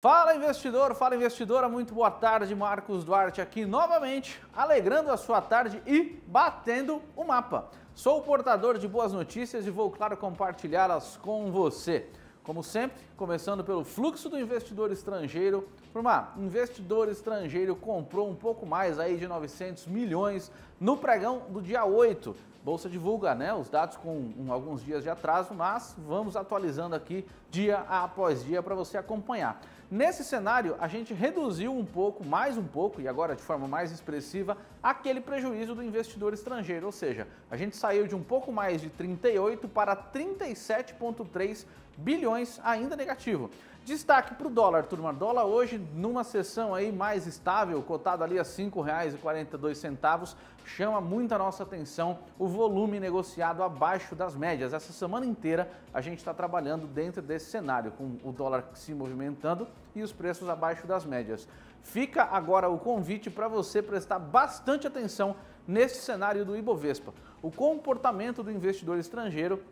Fala investidor, fala investidora, muito boa tarde, Marcos Duarte aqui novamente, alegrando a sua tarde e batendo o mapa. Sou o portador de boas notícias e vou, claro, compartilhá-las com você. Como sempre, começando pelo fluxo do investidor estrangeiro. uma investidor estrangeiro comprou um pouco mais aí de 900 milhões no pregão do dia 8. Bolsa divulga né, os dados com alguns dias de atraso, mas vamos atualizando aqui dia após dia para você acompanhar. Nesse cenário, a gente reduziu um pouco, mais um pouco, e agora de forma mais expressiva, aquele prejuízo do investidor estrangeiro, ou seja, a gente saiu de um pouco mais de 38 para 37,3 bilhões ainda negativo. Destaque para o dólar, turma. Dólar hoje numa sessão aí mais estável, cotado ali a R$ 5,42, chama muito a nossa atenção o volume negociado abaixo das médias. Essa semana inteira a gente está trabalhando dentro desse cenário, com o dólar se movimentando e os preços abaixo das médias. Fica agora o convite para você prestar bastante atenção nesse cenário do Ibovespa. O comportamento do investidor estrangeiro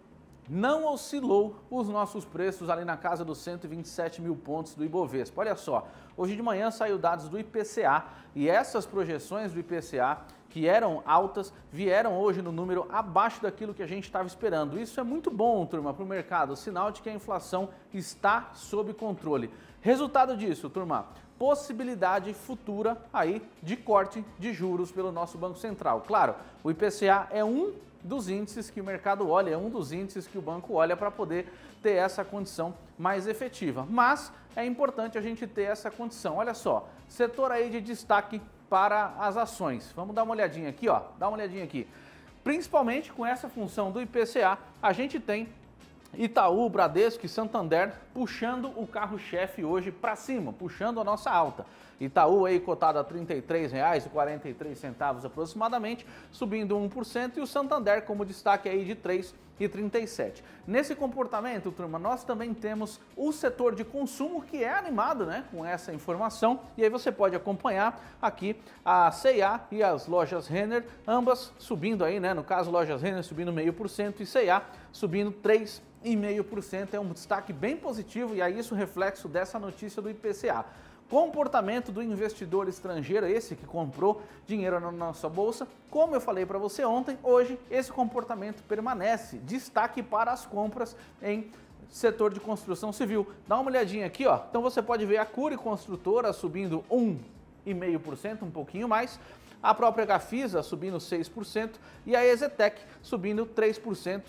não oscilou os nossos preços ali na casa dos 127 mil pontos do Ibovespa. Olha só, hoje de manhã saiu dados do IPCA e essas projeções do IPCA que eram altas vieram hoje no número abaixo daquilo que a gente estava esperando. Isso é muito bom, turma, para o mercado, sinal de que a inflação está sob controle. Resultado disso, turma, possibilidade futura aí de corte de juros pelo nosso Banco Central. Claro, o IPCA é um dos índices que o mercado olha, é um dos índices que o banco olha para poder ter essa condição mais efetiva. Mas é importante a gente ter essa condição. Olha só, setor aí de destaque para as ações. Vamos dar uma olhadinha aqui, ó. Dá uma olhadinha aqui. Principalmente com essa função do IPCA, a gente tem Itaú, Bradesco e Santander puxando o carro-chefe hoje para cima, puxando a nossa alta. Itaú aí cotado a R$ 33,43 aproximadamente, subindo 1% e o Santander como destaque aí de R$ 3,37. Nesse comportamento, turma, nós também temos o setor de consumo que é animado, né, com essa informação. E aí você pode acompanhar aqui a C&A e as lojas Renner, ambas subindo aí, né, no caso lojas Renner subindo meio por cento e C&A subindo 3,5%. É um destaque bem positivo positivo e a isso reflexo dessa notícia do IPCA. Comportamento do investidor estrangeiro, esse que comprou dinheiro na nossa bolsa, como eu falei para você ontem, hoje esse comportamento permanece. Destaque para as compras em setor de construção civil. Dá uma olhadinha aqui, ó. Então você pode ver a Cury Construtora subindo 1,5%, um pouquinho mais. A própria Gafisa subindo 6% e a Exetec subindo 3%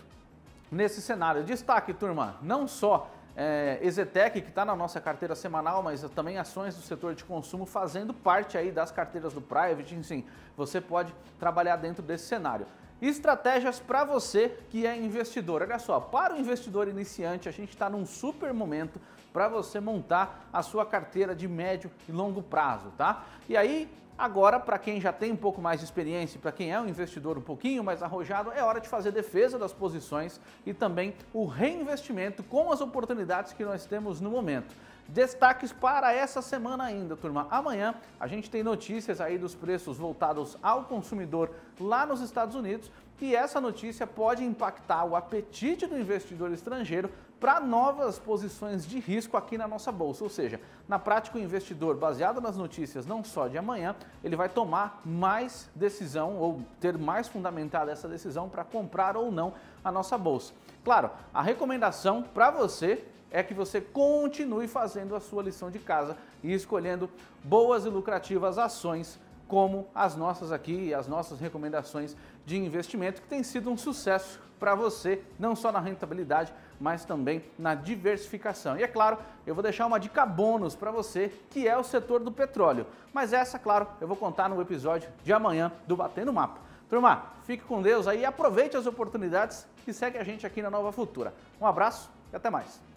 nesse cenário. Destaque, turma, não só é, Exetec, que está na nossa carteira semanal, mas também ações do setor de consumo fazendo parte aí das carteiras do private, enfim, você pode trabalhar dentro desse cenário. Estratégias para você que é investidor. Olha só, para o investidor iniciante, a gente está num super momento para você montar a sua carteira de médio e longo prazo, tá? E aí, Agora, para quem já tem um pouco mais de experiência, para quem é um investidor um pouquinho mais arrojado, é hora de fazer defesa das posições e também o reinvestimento com as oportunidades que nós temos no momento. Destaques para essa semana ainda, turma. Amanhã a gente tem notícias aí dos preços voltados ao consumidor lá nos Estados Unidos e essa notícia pode impactar o apetite do investidor estrangeiro para novas posições de risco aqui na nossa bolsa. Ou seja, na prática, o investidor, baseado nas notícias não só de amanhã, ele vai tomar mais decisão ou ter mais fundamentada essa decisão para comprar ou não a nossa bolsa. Claro, a recomendação para você é que você continue fazendo a sua lição de casa e escolhendo boas e lucrativas ações como as nossas aqui, e as nossas recomendações de investimento, que tem sido um sucesso para você, não só na rentabilidade, mas também na diversificação. E é claro, eu vou deixar uma dica bônus para você, que é o setor do petróleo. Mas essa, claro, eu vou contar no episódio de amanhã do Batendo Mapa. Turma, fique com Deus aí, aproveite as oportunidades e segue a gente aqui na Nova Futura. Um abraço e até mais.